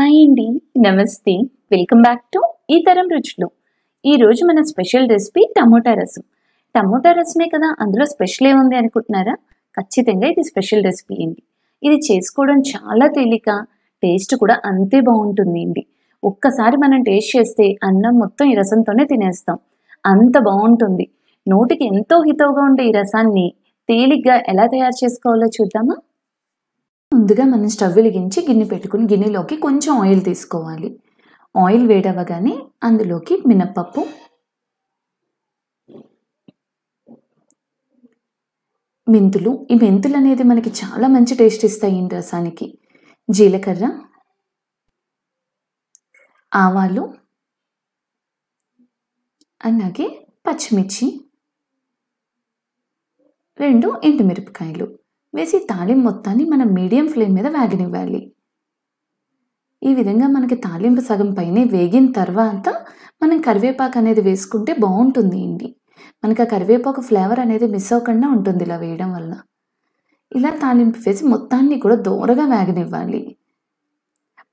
hi అండి నమస్తే welcome back to ఈ తరం రుచులు ఈరోజు మన special recipe tomato rasam tomato రసమే కదా అందులో స్పెషల్ ఏముంది అనుకుంటున్నారా ఖచ్చితంగా ఇది స్పెషల్ రెసిపీ అండి ఇది చేసుకోవడం చాలా తేలిక టేస్ట్ కూడా అంతే బాగుంటుంది అండి ఒక్కసారి మనం టేస్ట్ చేస్తే అన్నం మొత్తం ఈ రసంతోనే తినేస్తాం అంత బాగుంటుంది నోటికి ఎంతో హితవుగా ఉండే ఈ రసాన్ని తేలిగ్గా ఎలా తయారు చేసుకోవాలో చూద్దామా ముందుగా మనం స్టవ్ వెలిగించి గిన్నె పెట్టుకుని గిన్నెలోకి కొంచెం ఆయిల్ తీసుకోవాలి ఆయిల్ వేడవగానే అందులోకి మినప్పప్పు మెంతులు ఈ మెంతులు అనేది మనకి చాలా మంచి టేస్ట్ ఇస్తాయి రసానికి జీలకర్ర ఆవాలు అలాగే పచ్చిమిర్చి రెండు ఎండుమిరపకాయలు వేసి తాలింపు మొత్తాన్ని మనం మీడియం ఫ్లేమ్ మీద వేగనివ్వాలి ఈ విధంగా మనకి తాలింపు సగం పైనే వేగిన తర్వాత మనం కరివేపాకు అనేది వేసుకుంటే బాగుంటుంది అండి మనకి ఆ కరివేపాకు ఫ్లేవర్ అనేది మిస్ అవ్వకుండా ఉంటుంది ఇలా వేయడం వల్ల ఇలా తాలింపు వేసి మొత్తాన్ని కూడా దూరగా వేగనివ్వాలి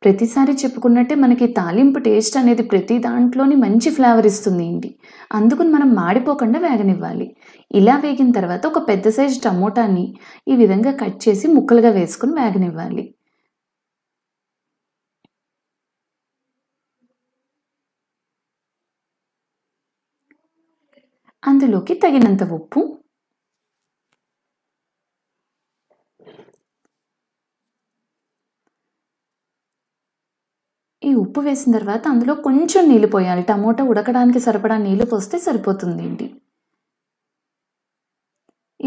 ప్రతిసారి చెప్పుకున్నట్టే మనకి తాలింపు టేస్ట్ అనేది ప్రతి దాంట్లోని మంచి ఫ్లేవర్ ఇస్తుంది ఏంటి అందుకని మనం మాడిపోకుండా వేగనివ్వాలి ఇలా వేగిన తర్వాత ఒక పెద్ద సైజు టమోటాని ఈ విధంగా కట్ చేసి ముక్కలుగా వేసుకుని వేగనివ్వాలి అందులోకి తగినంత ఉప్పు ఈ ఉప్పు వేసిన తర్వాత అందులో కొంచెం నీళ్ళు పోయాలి టమోటా ఉడకడానికి సరిపడా నీళ్ళు పోస్తే సరిపోతుందండి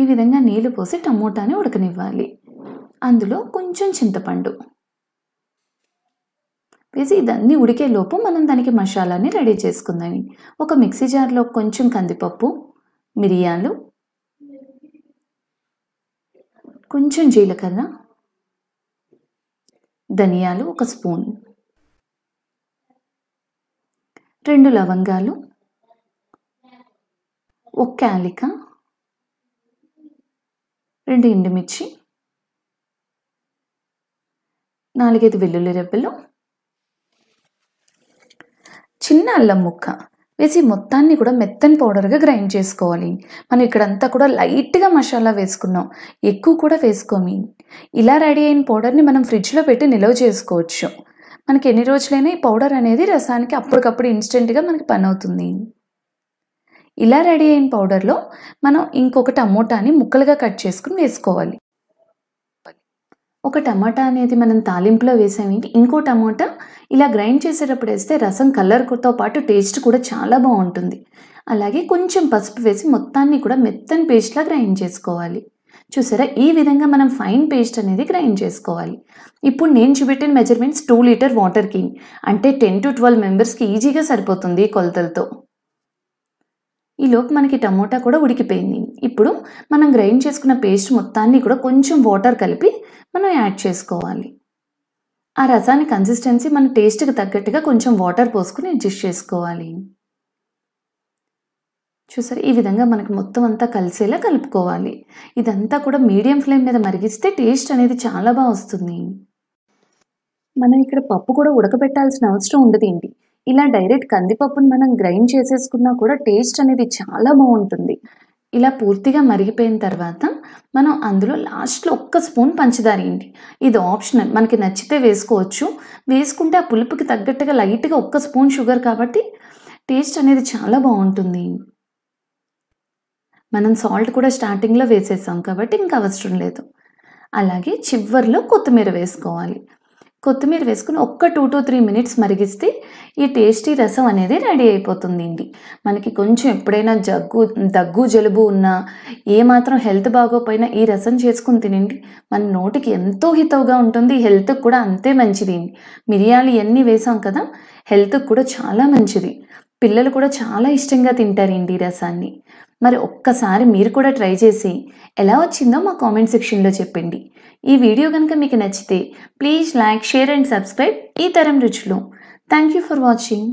ఈ విధంగా నీళ్ళు పోసి టమోటాని ఉడకనివ్వాలి అందులో కొంచెం చింతపండు వేసి ఇదన్నీ లోపు మనం దానికి మసాలాని రెడీ చేసుకుందాం ఒక మిక్సీ జార్లో కొంచెం కందిపప్పు మిరియాలు కొంచెం జీలకర్ర ధనియాలు ఒక స్పూన్ రెండు లవంగాలు ఒక క్యాలిక రెండు ఎండుమిర్చి నాలుగైదు వెల్లుల్లి రెబ్బలు చిన్న అల్లం ముక్క వేసి మొత్తాన్ని కూడా మెత్తని పౌడర్గా గ్రైండ్ చేసుకోవాలి మనం ఇక్కడంతా కూడా లైట్గా మసాలా వేసుకున్నాం ఎక్కువ కూడా వేసుకోమి ఇలా రెడీ అయిన పౌడర్ని మనం ఫ్రిడ్జ్లో పెట్టి నిల్వ చేసుకోవచ్చు మనకి ఎన్ని రోజులైనా ఈ పౌడర్ అనేది రసానికి అప్పటికప్పుడు ఇన్స్టెంట్గా మనకి పని అవుతుంది ఇలా రెడీ అయిన పౌడర్లో మనం ఇంకొక టమోటాని ముక్కలుగా కట్ చేసుకుని వేసుకోవాలి ఒక టమాటా అనేది మనం తాలింపులో వేసామేంటి ఇంకో టమాటా ఇలా గ్రైండ్ చేసేటప్పుడు వేస్తే రసం కలర్తో పాటు టేస్ట్ కూడా చాలా బాగుంటుంది అలాగే కొంచెం పసుపు వేసి మొత్తాన్ని కూడా మెత్తని పేస్ట్లా గ్రైండ్ చేసుకోవాలి చూసారా ఈ విధంగా మనం ఫైన్ పేస్ట్ అనేది గ్రైండ్ చేసుకోవాలి ఇప్పుడు నేను చూపెట్టిన మెజర్మెంట్స్ టూ లీటర్ వాటర్కి అంటే టెన్ టు ట్వెల్వ్ మెంబర్స్కి ఈజీగా సరిపోతుంది కొలతలతో ఈలోపు మనకి టమోటా కూడా ఉడికిపోయింది ఇప్పుడు మనం గ్రైండ్ చేసుకున్న పేస్ట్ మొత్తాన్ని కూడా కొంచెం వాటర్ కలిపి మనం యాడ్ చేసుకోవాలి ఆ రసాన్ని కన్సిస్టెన్సీ మన టేస్ట్కి తగ్గట్టుగా కొంచెం వాటర్ పోసుకుని అడ్జస్ట్ చేసుకోవాలి చూసారు ఈ విధంగా మనకు మొత్తం అంతా కలిసేలా కలుపుకోవాలి ఇదంతా కూడా మీడియం ఫ్లేమ్ మీద మరిగిస్తే టేస్ట్ అనేది చాలా బాగా వస్తుంది మనం ఇక్కడ పప్పు కూడా ఉడకబెట్టాల్సిన అవసరం ఉండదేంటి ఇలా డైరెక్ట్ కందిపప్పును మనం గ్రైండ్ చేసేసుకున్నా కూడా టేస్ట్ అనేది చాలా బాగుంటుంది ఇలా పూర్తిగా మరిగిపోయిన తర్వాత మనం అందులో లాస్ట్లో ఒక్క స్పూన్ పంచదార ఏంటి ఇది ఆప్షనల్ మనకి నచ్చితే వేసుకోవచ్చు వేసుకుంటే ఆ పులుపుకి తగ్గట్టుగా లైట్గా ఒక్క స్పూన్ షుగర్ కాబట్టి టేస్ట్ అనేది చాలా బాగుంటుంది మనం సాల్ట్ కూడా స్టార్టింగ్లో వేసేసాం కాబట్టి ఇంకా అవసరం లేదు అలాగే చివరిలో కొత్తిమీర వేసుకోవాలి కొత్తిమీర వేసుకుని ఒక్క టూ టు త్రీ మినిట్స్ మరిగిస్తే ఈ టేస్టీ రసం అనేది రెడీ అయిపోతుంది అండి మనకి కొంచెం ఎప్పుడైనా జగ్గు దగ్గు జలుబు ఉన్నా ఏమాత్రం హెల్త్ బాగోపోయినా ఈ రసం చేసుకుని తినండి మన నోటికి ఎంతో హితవుగా ఉంటుంది హెల్త్కి కూడా అంతే మంచిది మిరియాలు ఇవన్నీ వేసాం కదా హెల్త్కి కూడా చాలా మంచిది పిల్లలు కూడా చాలా ఇష్టంగా తింటారు ఇండి రసాన్ని మరి ఒక్కసారి మీరు కూడా ట్రై చేసి ఎలా వచ్చిందో మా కామెంట్ సెక్షన్లో చెప్పండి ఈ వీడియో కనుక మీకు నచ్చితే please like share and subscribe ఈ తరం రుచులు థ్యాంక్ యూ ఫర్ వాచింగ్